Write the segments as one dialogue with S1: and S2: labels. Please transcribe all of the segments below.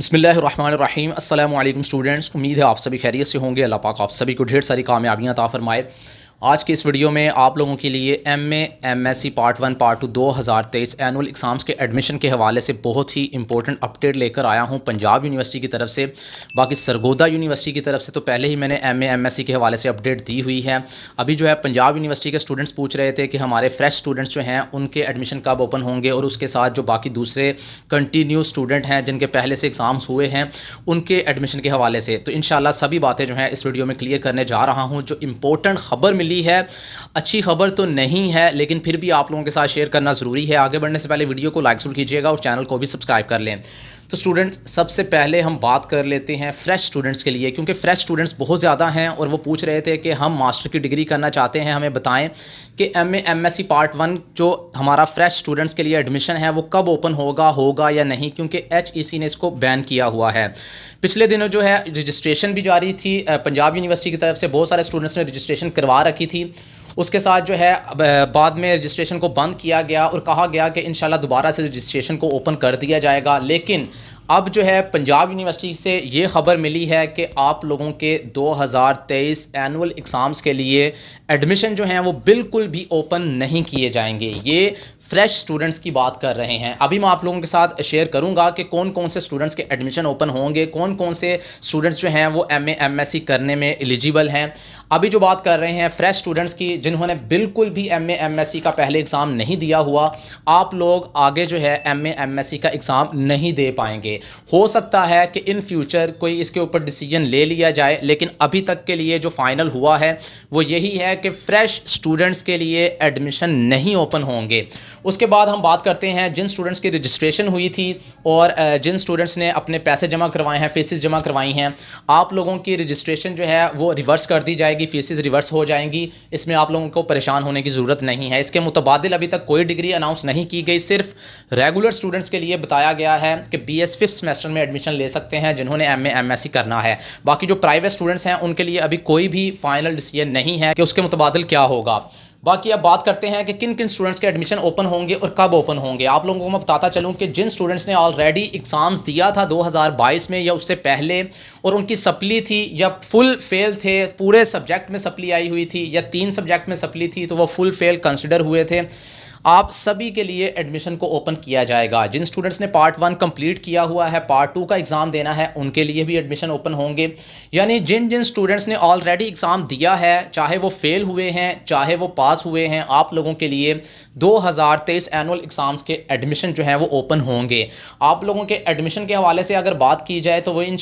S1: बसमिल अल्लाम स्टूडेंट्स उम्मीद है आप सभी खैरियत से होंगे अल्लाह पाक आप सभी को ढेर सारी कामयाबियाँ ता फरमाए आज के इस वीडियो में आप लोगों के लिए M A part one part two 2023 annual exams के एडमिशन के हवाले से बहुत ही इंपॉर्टेंट अपडेट लेकर आया हूं पंजाब यूनिवर्सिटी की तरफ से बाकी सरगोदा यूनिवर्सिटी की तरफ से तो पहले ही मैंने एम ए के हवाले से अपडेट दी हुई है अभी जो है पंजाब यूनिवर्सिटी के स्टूडेंट्स पूछ रहे थे कि हमारे फ्रेश स्टूडेंट्स जो हैं उनके एडमिशन कब ओपन होंगे और उसके साथ जो बाकी दूसरे कंटिन्यू स्टूडेंट हैं जिनके पहले से एग्ज़ाम्स हुए हैं उनके एडमिशन के हवाले से तो इन सभी बातें जो हैं इस वीडियो में क्लियर करने जा रहा हूँ जो इंपॉर्टेंट खबर मिली मिली है अच्छी खबर तो नहीं है लेकिन फिर भी आप लोगों के साथ शेयर करना ज़रूरी है आगे बढ़ने से पहले वीडियो को लाइक जरूर कीजिएगा और चैनल को भी सब्सक्राइब कर लें तो स्टूडेंट्स सबसे पहले हम बात कर लेते हैं फ्रेश स्टूडेंट्स के लिए क्योंकि फ्रेश स्टूडेंट्स बहुत ज़्यादा हैं और वो पूछ रहे थे कि हम मास्टर की डिग्री करना चाहते हैं हमें बताएं कि M M S C part one जो हमारा फ्रेश स्टूडेंट्स के लिए एडमिशन है वो कब ओपन होगा होगा या नहीं क्योंकि एच ई सी ने इसको बैन किया हुआ है पिछले दिनों जो है रजिस्ट्रेशन भी जारी थी पंजाब यूनिवर्सिटी की तरफ से बहुत सारे स्टूडेंट्स ने रजिस्ट्रेशन करवा रखी थी उसके साथ जो है बाद में रजिस्ट्रेशन को बंद किया गया और कहा गया कि इन दोबारा से रजिस्ट्रेशन को ओपन कर दिया जाएगा लेकिन अब जो है पंजाब यूनिवर्सिटी से ये ख़बर मिली है कि आप लोगों के 2023 एनुअल एग्ज़ाम्स के लिए एडमिशन जो हैं वो बिल्कुल भी ओपन नहीं किए जाएंगे ये फ्रेश स्टूडेंट्स की बात कर रहे हैं अभी मैं आप लोगों के साथ शेयर करूंगा कि कौन कौन से स्टूडेंट्स के एडमिशन ओपन होंगे कौन कौन से स्टूडेंट्स जो हैं वो एम एम एस सी करने में एलिजिबल हैं अभी जो बात कर रहे हैं फ्रेश स्टूडेंट्स की जिन्होंने बिल्कुल भी एम एम एस सी का पहले एग्ज़ाम नहीं दिया हुआ आप लोग आगे जो है एम एम एस सी का एग्ज़ाम नहीं दे पाएंगे हो सकता है कि इन फ्यूचर कोई इसके ऊपर डिसीजन ले लिया जाए लेकिन अभी तक के लिए जो फ़ाइनल हुआ है वो यही है कि फ़्रेश स्टूडेंट्स के लिए एडमिशन नहीं ओपन होंगे उसके बाद हम बात करते हैं जिन स्टूडेंट्स की रजिस्ट्रेशन हुई थी और जिन स्टूडेंट्स ने अपने पैसे जमा करवाए हैं फीसिस जमा करवाई हैं आप लोगों की रजिस्ट्रेशन जो है वो रिवर्स कर दी जाएगी फीसिस रिवर्स हो जाएंगी इसमें आप लोगों को परेशान होने की ज़रूरत नहीं है इसके मुतबादल अभी तक कोई डिग्री अनाउंस नहीं की गई सिर्फ रेगुलर स्टूडेंट्स के लिए बताया गया है कि बी एस फिफ्थ सेमेस्टर में एडमिशन ले सकते हैं जिन्होंने M A M S C करना है बाकी जो प्राइवेट स्टूडेंट्स हैं उनके लिए अभी कोई भी फाइनल डिसीजन नहीं है कि उसके मुतबादल क्या होगा बाकी अब बात करते हैं कि किन किन स्टूडेंट्स के एडमिशन ओपन होंगे और कब ओपन होंगे आप लोगों को मैं बताता चलूँ कि जिन स्टूडेंट्स ने ऑलरेडी एग्ज़ाम्स दिया था 2022 में या उससे पहले और उनकी सप्ली थी या फुल फेल थे पूरे सब्जेक्ट में सप्ली आई हुई थी या तीन सब्जेक्ट में सप्ली थी तो वह फुल फेल कंसिडर हुए थे आप सभी के लिए एडमिशन को ओपन किया जाएगा जिन स्टूडेंट्स ने पार्ट वन कंप्लीट किया हुआ है पार्ट टू का एग्ज़ाम देना है उनके लिए भी एडमिशन ओपन होंगे यानी जिन जिन स्टूडेंट्स ने ऑलरेडी एग्ज़ाम दिया है चाहे वो फेल हुए हैं चाहे वो पास हुए हैं आप लोगों के लिए 2023 एनुअल एग्ज़ाम्स के एडमिशन जो हैं वो ओपन होंगे आप लोगों के एडमिशन के हवाले से अगर बात की जाए तो वो इन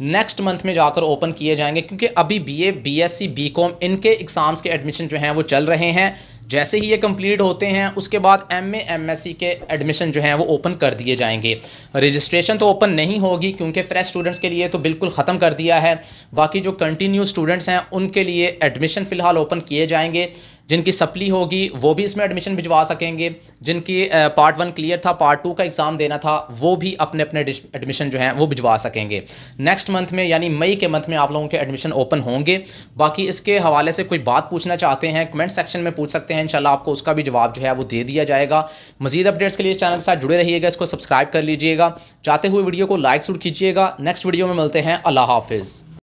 S1: नेक्स्ट मंथ में जाकर ओपन किए जाएंगे क्योंकि अभी बीए, बीएससी, बीकॉम इनके एग्ज़ाम्स के एडमिशन जो हैं वो चल रहे हैं जैसे ही ये कंप्लीट होते हैं उसके बाद एम ए के एडमिशन जो हैं वो ओपन कर दिए जाएंगे रजिस्ट्रेशन तो ओपन नहीं होगी क्योंकि फ्रेश स्टूडेंट्स के लिए तो बिल्कुल ख़त्म कर दिया है बाकी जो कंटिन्यू स्टूडेंट्स हैं उनके लिए एडमिशन फ़िलहाल ओपन किए जाएंगे जिनकी सप्ली होगी वो भी इसमें एडमिशन भिजवा सकेंगे जिनकी पार्ट वन क्लियर था पार्ट टू का एग्ज़ाम देना था वो भी अपने अपने एडमिशन जो है वो भिजवा सकेंगे नेक्स्ट मंथ में यानी मई के मंथ में आप लोगों के एडमिशन ओपन होंगे बाकी इसके हवाले से कोई बात पूछना चाहते हैं कमेंट सेक्शन में पूछ सकते हैं इंशाल्लाह आपको उसका भी जवाब जो है वो दे दिया जाएगा मजीद अपडेट्स के लिए चैनल के साथ जुड़े रहिएगा इसको सब्सक्राइब कर लीजिएगा जाते हुए वीडियो को लाइक जरूर कीजिएगा नेक्स्ट वीडियो में मिलते हैं अल्लाह हाफिज़